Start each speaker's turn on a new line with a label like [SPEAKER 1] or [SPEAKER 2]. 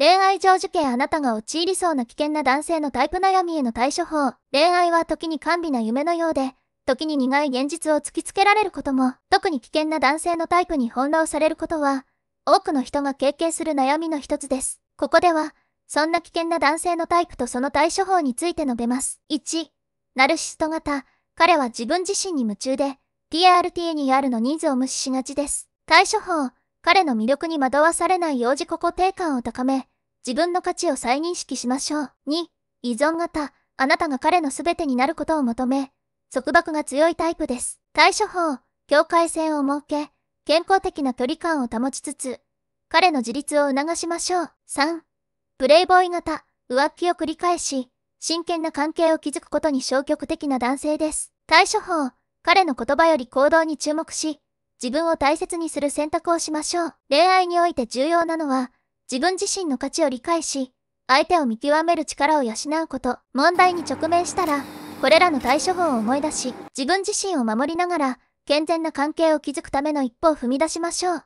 [SPEAKER 1] 恋愛成就系あなたが陥りそうな危険な男性のタイプ悩みへの対処法。恋愛は時に甘美な夢のようで、時に苦い現実を突きつけられることも、特に危険な男性のタイプに翻弄されることは、多くの人が経験する悩みの一つです。ここでは、そんな危険な男性のタイプとその対処法について述べます。1、ナルシスト型。彼は自分自身に夢中で、TRT にあるのニーズを無視しがちです。対処法。彼の魅力に惑わされない幼児個固定感を高め、自分の価値を再認識しましょう。2、依存型、あなたが彼の全てになることを求め、束縛が強いタイプです。対処法、境界線を設け、健康的な距離感を保ちつつ、彼の自立を促しましょう。3、プレイボーイ型、浮気を繰り返し、真剣な関係を築くことに消極的な男性です。対処法、彼の言葉より行動に注目し、自分を大切にする選択をしましょう。恋愛において重要なのは、自分自身の価値を理解し、相手を見極める力を養うこと。問題に直面したら、これらの対処法を思い出し、自分自身を守りながら、健全な関係を築くための一歩を踏み出しましょう。